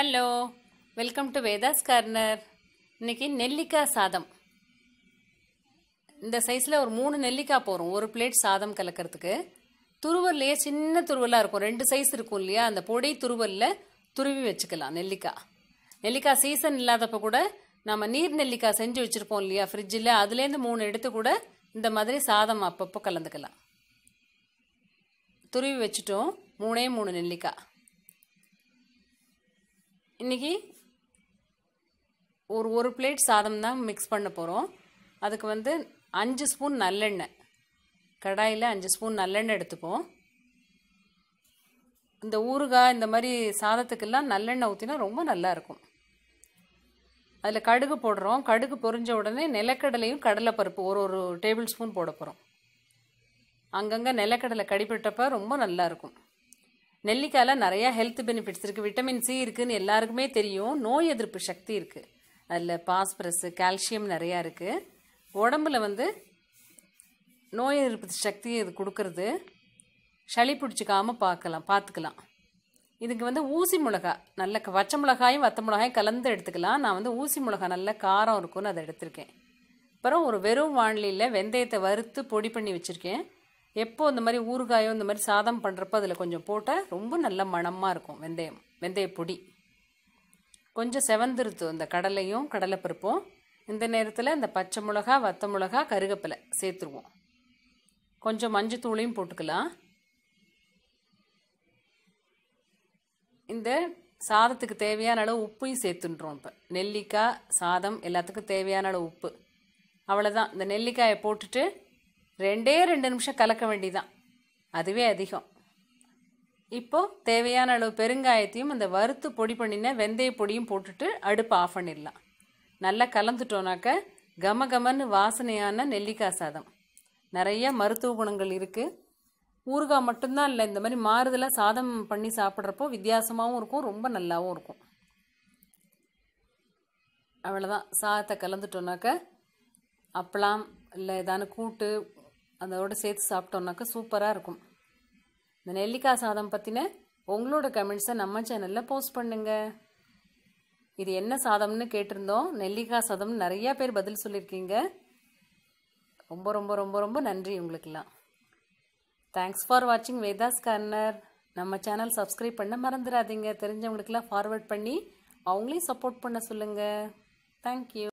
hello welcome to Vedha's corner இன்றைக்கி நெல்லிக்காய் சாதம் இந்த சைஸில் ஒரு மூணு நெல்லிக்காய் போகிறோம் ஒரு பிளேட் சாதம் கலக்கிறதுக்கு துருவல்லையே சின்ன துருவலாக இருக்கும் ரெண்டு சைஸ் இருக்கும் இல்லையா அந்த பொடி துருவலில் துருவி வச்சுக்கலாம் நெல்லிக்காய் நெல்லிக்காய் சீசன் இல்லாதப்போ கூட நம்ம நீர் நெல்லிக்காய் செஞ்சு வச்சுருப்போம் இல்லையா ஃப்ரிட்ஜில் அதுலேருந்து மூணு எடுத்து கூட இந்த மாதிரி சாதம் அப்பப்போ கலந்துக்கலாம் துருவி வச்சுட்டோம் மூணே மூணு நெல்லிக்காய் இன்றைக்கி ஒரு ஒரு பிளேட் சாதம் தான் மிக்ஸ் பண்ண போகிறோம் அதுக்கு வந்து அஞ்சு ஸ்பூன் நல்லெண்ணெய் கடாயில் அஞ்சு ஸ்பூன் நல்லெண்ணெய் எடுத்துப்போம் இந்த ஊறுகாய் இந்த மாதிரி சாதத்துக்கெல்லாம் நல்லெண்ணெய் ஊற்றினா ரொம்ப நல்லாயிருக்கும் அதில் கடுகு போடுறோம் கடுகு பொறிஞ்ச உடனே நிலக்கடலையும் கடலைப்பருப்பு ஒரு ஒரு டேபிள் ஸ்பூன் போட போகிறோம் அங்கங்கே நிலக்கடலை கடிப்பட்டப்போ ரொம்ப நல்லாயிருக்கும் நெல்லிக்காயில் நிறையா ஹெல்த் பெனிஃபிட்ஸ் இருக்குது விட்டமின் சி இருக்குதுன்னு எல்லாருக்குமே தெரியும் நோய் எதிர்ப்பு சக்தி இருக்குது அதில் பாஸ்பரஸ் கால்சியம் நிறையா இருக்குது உடம்புல வந்து நோய் எதிர்ப்பு சக்தி இது கொடுக்கறது சளி பிடிச்சிக்காமல் பார்க்கலாம் பார்த்துக்கலாம் இதுக்கு வந்து ஊசி மிளகா நல்ல வச்ச மிளகாயும் வத்த மிளகாயும் கலந்து எடுத்துக்கலாம் நான் வந்து ஊசி மிளகா நல்ல காரம் இருக்கும்னு அதை எடுத்திருக்கேன் அப்புறம் ஒரு வெறும் வானிலையில் வெந்தயத்தை வறுத்து பொடி பண்ணி வச்சுருக்கேன் எப்போ இந்த மாதிரி ஊறுகாயோ இந்த மாதிரி சாதம் பண்ணுறப்ப அதில் கொஞ்சம் போட்டால் ரொம்ப நல்ல மணமாக இருக்கும் வெந்தயம் வெந்தய பொடி கொஞ்சம் செவந்திருத்து இந்த கடலையும் கடலைப்பருப்பும் இந்த நேரத்தில் இந்த பச்சை மிளகா வத்த மிளகா கருகப்பிலை சேர்த்துருவோம் கொஞ்சம் மஞ்சத்தூளையும் போட்டுக்கலாம் இந்த சாதத்துக்கு தேவையான அளவு உப்பையும் சேர்த்துன்றோம் இப்போ நெல்லிக்காய் சாதம் எல்லாத்துக்கும் தேவையான அளவு உப்பு அவ்வளோதான் இந்த நெல்லிக்காயை போட்டுட்டு ரெண்டே ரெண்டு நிமிஷம் கலக்க வேண்டிதான் அதுவே அதிகம் இப்போது தேவையான அளவு பெருங்காயத்தையும் அந்த வறுத்து பொடி பண்ணின வெந்தய பொடியும் போட்டுட்டு அடுப்பு ஆஃப் பண்ணிடலாம் நல்லா கலந்துட்டோனாக்க கம கமன்னு வாசனையான நெல்லிக்காய் சாதம் நிறைய மருத்துவ குணங்கள் இருக்குது ஊறுகாய் மட்டும்தான் இல்லை இந்த மாதிரி மாறுதலாக சாதம் பண்ணி சாப்பிட்றப்போ வித்தியாசமாகவும் இருக்கும் ரொம்ப நல்லாவும் இருக்கும் அவ்வளோதான் சாதத்தை கலந்துட்டோனாக்க அப்பளம் இல்லை ஏதான கூட்டு அதோட சேர்த்து சாப்பிட்டோம்னாக்கா சூப்பராக இருக்கும் இந்த நெல்லிக்காய் சாதம் பற்றின உங்களோட கமெண்ட்ஸை நம்ம சேனலில் போஸ்ட் பண்ணுங்கள் இது என்ன சாதம்னு கேட்டிருந்தோம் நெல்லிக்காய் சாதம்னு நிறையா பேர் பதில் சொல்லியிருக்கீங்க ரொம்ப ரொம்ப ரொம்ப ரொம்ப நன்றி உங்களுக்கெல்லாம் தேங்க்ஸ் ஃபார் வாட்சிங் வேதாஸ் கார்னர் நம்ம சேனல் சப்ஸ்கிரைப் பண்ண மறந்துடாதீங்க தெரிஞ்சவங்களுக்கெல்லாம் ஃபார்வர்ட் பண்ணி அவங்களையும் சப்போர்ட் பண்ண சொல்லுங்கள் தேங்க்யூ